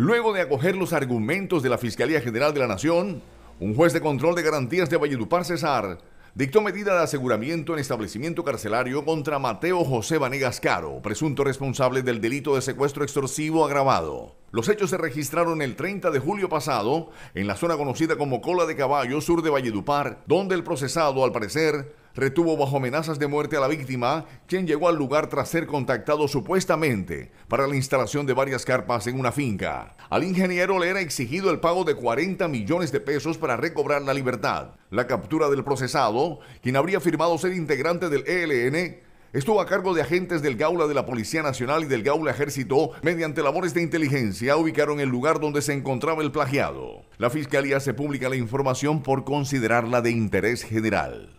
Luego de acoger los argumentos de la Fiscalía General de la Nación, un juez de control de garantías de Valledupar Cesar, dictó medida de aseguramiento en establecimiento carcelario contra Mateo José Vanegas Caro, presunto responsable del delito de secuestro extorsivo agravado. Los hechos se registraron el 30 de julio pasado en la zona conocida como Cola de Caballo, sur de Valledupar, donde el procesado, al parecer, retuvo bajo amenazas de muerte a la víctima, quien llegó al lugar tras ser contactado supuestamente para la instalación de varias carpas en una finca. Al ingeniero le era exigido el pago de 40 millones de pesos para recobrar la libertad. La captura del procesado, quien habría afirmado ser integrante del ELN, estuvo a cargo de agentes del Gaula de la Policía Nacional y del Gaula Ejército. Mediante labores de inteligencia ubicaron el lugar donde se encontraba el plagiado. La Fiscalía se publica la información por considerarla de interés general.